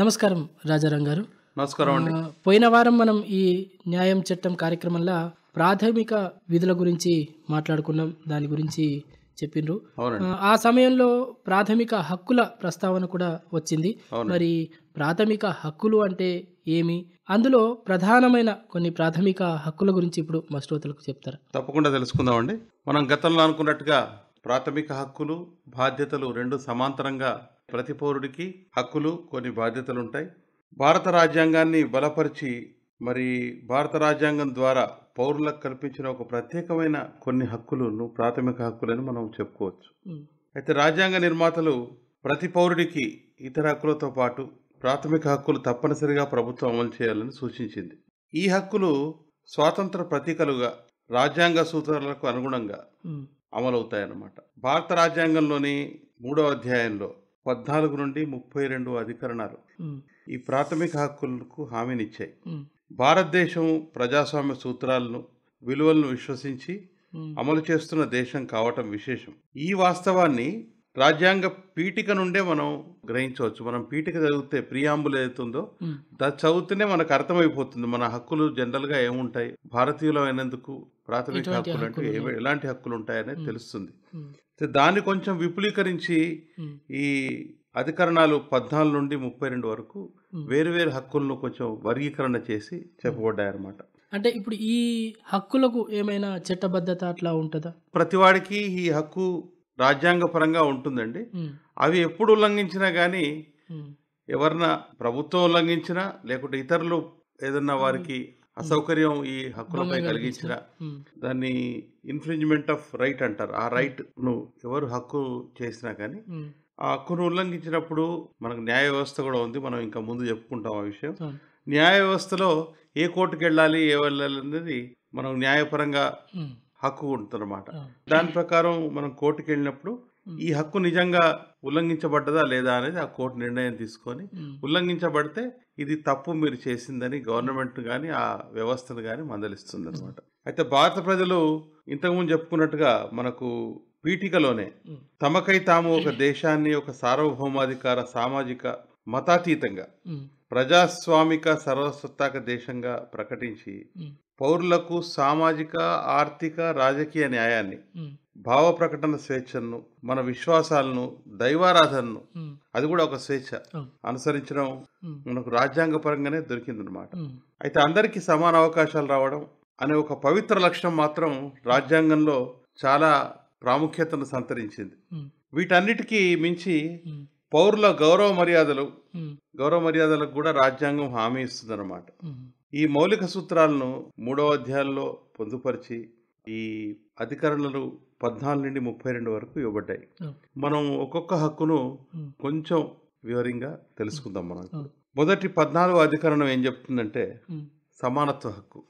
నమస్కారం రాజారాం గారు నమస్కారం అండి పోయిన వారం మనం ఈ న్యాయం చట్టం కార్యక్రమంలో ప్రాథమిక విధుల గురించి మాట్లాడుకున్నాం దాని గురించి చెప్పిండ్రు ఆ సమయంలో ప్రాథమిక హక్కుల ప్రస్తావన కూడా వచ్చింది మరి ప్రాథమిక హక్కులు అంటే ఏమి అందులో ప్రధానమైన కొన్ని ప్రాథమిక హక్కుల గురించి ఇప్పుడు మా శ్రోతలకు చెప్తారు తప్పకుండా తెలుసుకుందామండి మనం గతంలో అనుకున్నట్టుగా ప్రాథమిక హక్కులు బాధ్యతలు రెండు సమాంతరంగా ప్రతి పౌరుడికి హక్కులు కొన్ని బాధ్యతలు ఉంటాయి భారత రాజ్యాంగాన్ని బలపరిచి మరి భారత రాజ్యాంగం ద్వారా పౌరులకు కల్పించిన ఒక ప్రత్యేకమైన కొన్ని హక్కులను ప్రాథమిక హక్కులను మనం చెప్పుకోవచ్చు అయితే రాజ్యాంగ నిర్మాతలు ప్రతి పౌరుడికి ఇతర హక్కులతో పాటు ప్రాథమిక హక్కులు తప్పనిసరిగా ప్రభుత్వం అమలు చేయాలని సూచించింది ఈ హక్కులు స్వాతంత్ర ప్రతీకలుగా రాజ్యాంగ సూత్రాలకు అనుగుణంగా అమలవుతాయన్నమాట భారత రాజ్యాంగంలోని మూడవ అధ్యాయంలో పద్నాలుగు నుండి ముప్పై రెండు అధికరణాలు ఈ ప్రాథమిక హక్కులకు హామీనిచ్చాయి భారతదేశం ప్రజాస్వామ్య సూత్రాలను విలువలను విశ్వసించి అమలు చేస్తున్న దేశం కావటం విశేషం ఈ వాస్తవాన్ని రాజ్యాంగ పీఠిక నుండే మనం గ్రహించవచ్చు మనం పీఠిక చదివితే ప్రియాంబులు ఏదైతుందో చదివితేనే మనకు అర్థమైపోతుంది మన హక్కులు జనరల్గా ఏముంటాయి భారతీయులమైనందుకు ప్రాథమిక హక్కులు అంటే ఏమి ఎలాంటి హక్కులు ఉంటాయనేది తెలుస్తుంది దాన్ని కొంచెం విపులీకరించి ఈ అధికరణాలు పద్నాలుగు నుండి ముప్పై రెండు వరకు వేరు వేరు హక్కులను కొంచెం వర్గీకరణ చేసి చెప్పబడ్డాయన్నమాట అంటే ఇప్పుడు ఈ హక్కులకు ఏమైనా చట్టబద్ధత అట్లా ఉంటుందా ప్రతివాడికి ఈ హక్కు రాజ్యాంగపరంగా ఉంటుందండి అవి ఎప్పుడు ఉల్లంఘించినా కానీ ఎవరన్నా ప్రభుత్వం ఉల్లంఘించినా లేకుంటే ఇతరులు ఏదన్నా వారికి అసౌకర్యం ఈ హక్కులపై కలిగించిన దాన్ని ఇన్ఫ్రింజ్మెంట్ ఆఫ్ రైట్ అంటారు ఆ రైట్ ను ఎవరు హక్కు చేసినా కానీ ఆ హక్కును ఉల్లంఘించినప్పుడు మనకు న్యాయ వ్యవస్థ కూడా ఉంది మనం ఇంకా ముందు చెప్పుకుంటాం ఆ విషయం న్యాయ వ్యవస్థలో ఏ కోర్టుకి వెళ్ళాలి ఏ వెళ్ళాలి అనేది మనం న్యాయపరంగా హక్కు ఉంటుందన్నమాట దాని ప్రకారం మనం కోర్టుకి వెళ్ళినప్పుడు ఈ హక్కు నిజంగా ఉల్లంఘించబడ్డదా లేదా అనేది ఆ కోర్టు నిర్ణయం తీసుకొని ఉల్లంఘించబడితే ఇది తప్పు మీరు చేసిందని గవర్నమెంట్ కానీ ఆ వ్యవస్థను కానీ మందలిస్తుంది అనమాట అయితే భారత ప్రజలు ఇంతకుముందు చెప్పుకున్నట్టుగా మనకు పీఠికలోనే తమకై తాము ఒక దేశాన్ని ఒక సార్వభౌమాధికార సామాజిక మతాతీతంగా ప్రజాస్వామిక సర్వసత్తాక దేశంగా ప్రకటించి పౌరులకు సామాజిక ఆర్థిక రాజకీయ న్యాయాన్ని భావ ప్రకటన స్వేచ్ఛను మన విశ్వాసాలను దైవారాధనను అది కూడా ఒక స్వేచ్ఛ అనుసరించడం మనకు రాజ్యాంగ పరంగానే అనమాట అయితే అందరికీ సమాన అవకాశాలు రావడం అనే ఒక పవిత్ర లక్షణం మాత్రం రాజ్యాంగంలో చాలా ప్రాముఖ్యతను సంతరించింది వీటన్నిటికీ మించి పౌరుల గౌరవ మర్యాదలు గౌరవ మర్యాదలకు కూడా రాజ్యాంగం హామీ ఇస్తుంది అనమాట ఈ మౌలిక సూత్రాలను మూడవ అధ్యాయంలో పొందుపరిచి ఈ అధికరణలు పద్నాలుగు నుండి ముప్పై రెండు వరకు ఇవ్వబడ్డాయి మనం ఒక్కొక్క హక్కును కొంచెం వివరంగా తెలుసుకుందాం మనం మొదటి పద్నాలుగు అధికరణం ఏం చెప్తుందంటే సమానత్వ హక్కు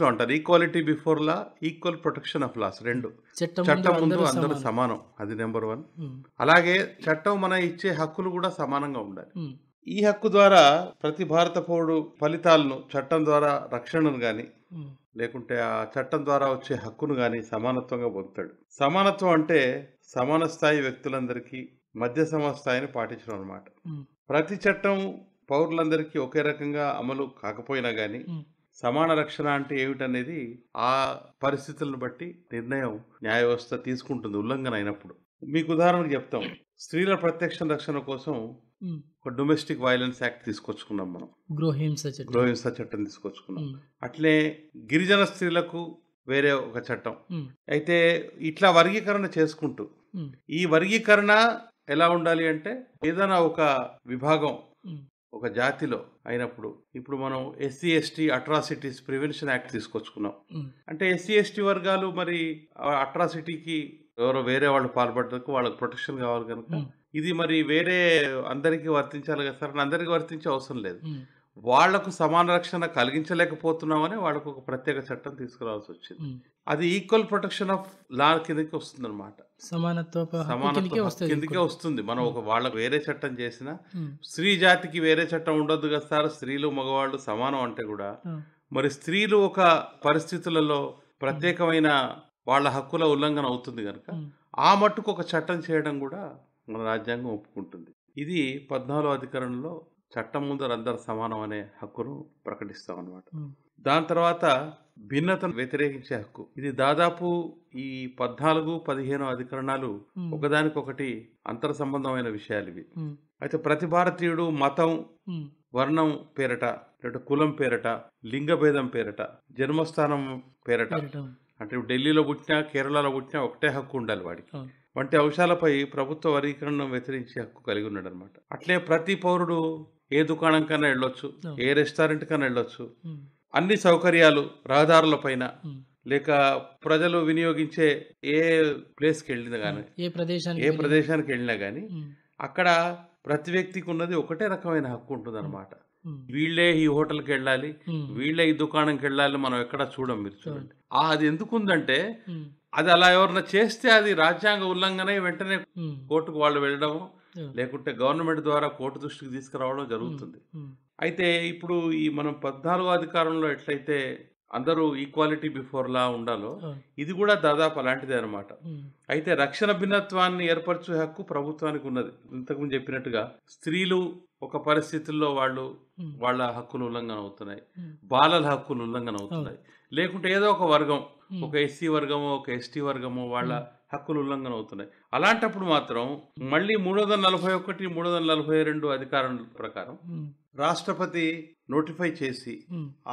లో అంటారు equality before law equal protection of laws రెండు చట్టం ముందు అందరూ సమానం అది నెంబర్ వన్ అలాగే చట్టం మన ఇచ్చే హక్కులు కూడా సమానంగా ఉండాలి ఈ హక్కు ద్వారా ప్రతి భారత పౌరుడు ఫలితాలను చట్టం ద్వారా రక్షణను కానీ లేకుంటే ఆ చట్టం ద్వారా వచ్చే హక్కును కానీ సమానత్వంగా పొందుతాడు సమానత్వం అంటే సమాన స్థాయి వ్యక్తులందరికీ మధ్య సమస్థాయిని పాటించడం అనమాట ప్రతి చట్టం పౌరులందరికీ ఒకే రకంగా అమలు కాకపోయినా కానీ సమాన రక్షణ అంటే ఏమిటనేది ఆ పరిస్థితులను బట్టి నిర్ణయం న్యాయ వ్యవస్థ తీసుకుంటుంది ఉల్లంఘన అయినప్పుడు మీకు ఉదాహరణకు చెప్తాం స్త్రీల ప్రత్యక్ష రక్షణ కోసం ఒక డొమెస్టిక్ వైలెన్స్ యాక్ట్ తీసుకొచ్చుకున్నాం మనం గృహహింస చట్టం గృహహింస చట్టం తీసుకొచ్చుకున్నాం అట్లే గిరిజన స్త్రీలకు వేరే ఒక చట్టం అయితే ఇట్లా వర్గీకరణ చేసుకుంటూ ఈ వర్గీకరణ ఎలా ఉండాలి అంటే ఏదైనా ఒక విభాగం ఒక జాతిలో అయినప్పుడు ఇప్పుడు మనం SC ST atrocities prevention act తీసుకొచ్చుకున్నాం అంటే ఎస్సీ ఎస్టీ వర్గాలు మరి అట్రాసిటీకి ఎవరో వేరే వాళ్ళు పాల్పడటకు వాళ్ళకి ప్రొటెక్షన్ కావాలి కనుక ఇది మరి వేరే అందరికీ వర్తించాలి కదా సార్ అందరికీ వర్తించే అవసరం లేదు వాళ్లకు సమాన రక్షణ కలిగించలేకపోతున్నామని వాళ్ళకు ఒక ప్రత్యేక చట్టం తీసుకురావాల్సి వచ్చింది అది ఈక్వల్ ప్రొటెక్షన్ ఆఫ్ లా కిందకి వస్తుంది అనమాట సమానత్వ కిందకే వస్తుంది మనం ఒక వాళ్ళకు వేరే చట్టం చేసిన స్త్రీ జాతికి వేరే చట్టం ఉండదు కదా సార్ స్త్రీలు మగవాళ్ళు సమానం అంటే కూడా మరి స్త్రీలు ఒక పరిస్థితులలో ప్రత్యేకమైన వాళ్ళ హక్కుల ఉల్లంఘన అవుతుంది కనుక ఆ మట్టుకు ఒక చట్టం చేయడం కూడా మన రాజ్యాంగం ఒప్పుకుంటుంది ఇది పద్నాలుగో అధికరణలో చట్టం ముందర అందరు సమానం అనే హక్కును ప్రకటిస్తాం అనమాట దాని తర్వాత భిన్నతను వ్యతిరేకించే హక్కు ఇది దాదాపు ఈ పద్నాలుగు పదిహేను అధికరణాలు ఒకదానికొకటి అంతర సంబంధమైన విషయాలు ఇవి అయితే ప్రతి భారతీయుడు మతం వర్ణం పేరట లేదా కులం పేరట లింగభేదం పేరట జన్మస్థానం పేరట అంటే ఢిల్లీలో పుట్టినా కేరళలో పుట్టినా ఒకటే హక్కు ఉండాలి వాడికి వంటి అంశాలపై ప్రభుత్వ వర్గీకరణను వ్యతిరేకించే హక్కు కలిగి ఉన్నాడు అనమాట అట్లే ప్రతి పౌరుడు ఏ దుకాణం కన్నా వెళ్ళొచ్చు ఏ రెస్టారెంట్ కన్నా వెళ్ళొచ్చు అన్ని సౌకర్యాలు రహదారుల పైన లేక ప్రజలు వినియోగించే ఏ ప్లేస్కి వెళ్ళినా కానీ ఏ ప్రదేశానికి ఏ ప్రదేశానికి వెళ్ళినా కానీ అక్కడ ప్రతి వ్యక్తికి ఉన్నది ఒకటే రకమైన హక్కు ఉంటుంది అనమాట వీళ్ళే ఈ హోటల్కి వెళ్ళాలి వీళ్ళే ఈ దుకాణంకి వెళ్ళాలి మనం ఎక్కడ చూడం మీరు చూడండి అది ఎందుకుందంటే అది అలా ఎవరన్నా చేస్తే అది రాజ్యాంగ ఉల్లంఘన వెంటనే కోర్టుకు వాళ్ళు వెళ్ళడం లేకుంటే గవర్నమెంట్ ద్వారా కోర్టు దృష్టికి తీసుకురావడం జరుగుతుంది అయితే ఇప్పుడు ఈ మనం పద్నాలుగో అధికారంలో ఎట్లయితే అందరూ ఈక్వాలిటీ లా ఉండాలో ఇది కూడా దాదాపు అలాంటిదే అనమాట అయితే రక్షణ భిన్నత్వాన్ని ఏర్పరచే హక్కు ప్రభుత్వానికి ఉన్నది ఇంతకుముందు చెప్పినట్టుగా స్త్రీలు ఒక పరిస్థితుల్లో వాళ్ళు వాళ్ళ హక్కులు ఉల్లంఘన అవుతున్నాయి బాలల హక్కులు ఉల్లంఘన అవుతున్నాయి లేకుంటే ఏదో ఒక వర్గం ఒక ఎస్సీ వర్గమో ఒక ఎస్టీ వర్గమో వాళ్ళ హక్కులు ఉల్లంఘన అవుతున్నాయి అలాంటప్పుడు మాత్రం మళ్ళీ మూడు వందల నలభై ఒకటి మూడు వందల నలభై రెండు అధికారం ప్రకారం రాష్ట్రపతి నోటిఫై చేసి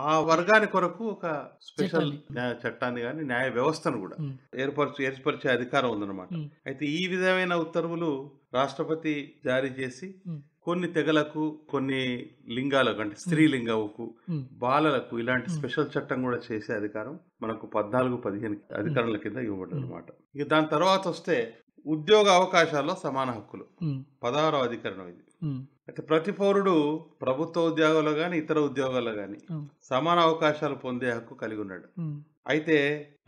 ఆ వర్గాని కొరకు ఒక స్పెషల్ న్యాయ చట్టాన్ని కానీ న్యాయ వ్యవస్థను కూడా ఏర్పరచు ఏర్పరిచే అధికారం ఉందన్నమాట అయితే ఈ విధమైన ఉత్తర్వులు రాష్ట్రపతి జారీ చేసి కొన్ని తెగలకు కొన్ని లింగాలకు అంటే స్త్రీ లింగకు బాలలకు ఇలాంటి స్పెషల్ చట్టం కూడా చేసే అధికారం మనకు పద్నాలుగు పదిహేను అధికారుల కింద ఇవ్వబడింది అనమాట ఇక దాని తర్వాత వస్తే ఉద్యోగ అవకాశాల్లో సమాన హక్కులు పదహారవ అధికరణం ఇది అయితే ప్రతి పౌరుడు ప్రభుత్వ ఉద్యోగాలు కానీ ఇతర ఉద్యోగాలు కానీ సమాన అవకాశాలు పొందే హక్కు కలిగి ఉన్నాడు అయితే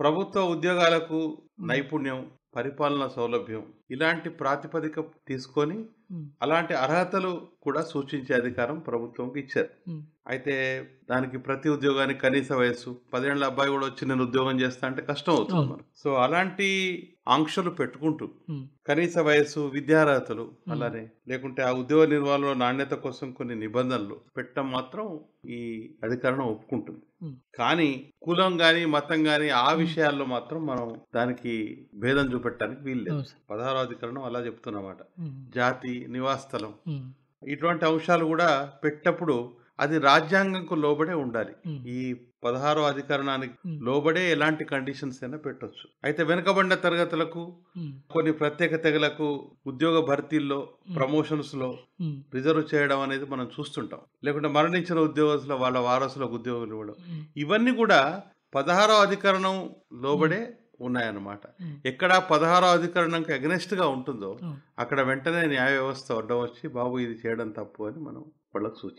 ప్రభుత్వ ఉద్యోగాలకు నైపుణ్యం పరిపాలన సౌలభ్యం ఇలాంటి ప్రాతిపదిక తీసుకొని అలాంటి అర్హతలు కూడా సూచించే అధికారం ప్రభుత్వంకి ఇచ్చారు అయితే దానికి ప్రతి ఉద్యోగానికి కనీస వయస్సు పదిహేళ్ళ అబ్బాయి కూడా వచ్చి నేను ఉద్యోగం చేస్తా అంటే కష్టం అవుతుంది సో అలాంటి ఆంక్షలు పెట్టుకుంటూ కనీస వయస్సు విద్యార్హతలు అలానే లేకుంటే ఆ ఉద్యోగ నిర్వహణలో నాణ్యత కోసం కొన్ని నిబంధనలు పెట్టడం మాత్రం ఈ అధికరణం ఒప్పుకుంటుంది కానీ కులం గాని మతం కానీ ఆ విషయాల్లో మాత్రం మనం దానికి భేదం చూపెట్టడానికి వీల్లేదు పదహారో అధికరణం అలా చెప్తున్నమాట జాతి నివాస స్థలం ఇటువంటి అంశాలు కూడా పెట్టినప్పుడు అది రాజ్యాంగంకు లోబడే ఉండాలి ఈ పదహారో అధికరణానికి లోబడే ఎలాంటి కండిషన్స్ అయినా పెట్టొచ్చు అయితే వెనుకబడిన తరగతులకు కొన్ని ప్రత్యేక తెగలకు ఉద్యోగ భర్తీల్లో ప్రమోషన్స్ లో రిజర్వ్ చేయడం అనేది మనం చూస్తుంటాం లేకుంటే మరణించిన ఉద్యోగస్తుల వాళ్ళ వారసులకు ఉద్యోగులు ఇవ్వడం ఇవన్నీ కూడా పదహారో అధికరణం లోబడే ఉన్నాయన్నమాట ఎక్కడ పదహారో అధికరణంకి అగెనెస్ట్ గా ఉంటుందో అక్కడ వెంటనే న్యాయ వ్యవస్థ వడ్డం వచ్చి బాబు ఇది చేయడం తప్పు అని మనం వాళ్ళకు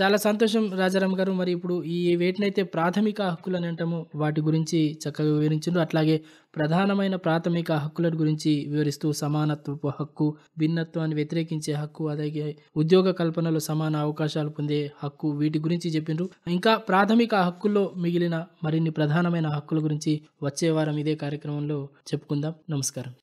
చాలా సంతోషం రాజారాం గారు మరి ఇప్పుడు ఈ వేటినైతే ప్రాథమిక హక్కులు అని అంటాము వాటి గురించి చక్కగా వివరించారు అట్లాగే ప్రధానమైన ప్రాథమిక హక్కుల గురించి వివరిస్తూ సమానత్వపు హక్కు భిన్నత్వాన్ని వ్యతిరేకించే హక్కు అలాగే ఉద్యోగ కల్పనలో సమాన అవకాశాలు పొందే హక్కు వీటి గురించి చెప్పిండ్రు ఇంకా ప్రాథమిక హక్కుల్లో మిగిలిన మరిన్ని ప్రధానమైన హక్కుల గురించి వచ్చే వారం ఇదే కార్యక్రమంలో చెప్పుకుందాం నమస్కారం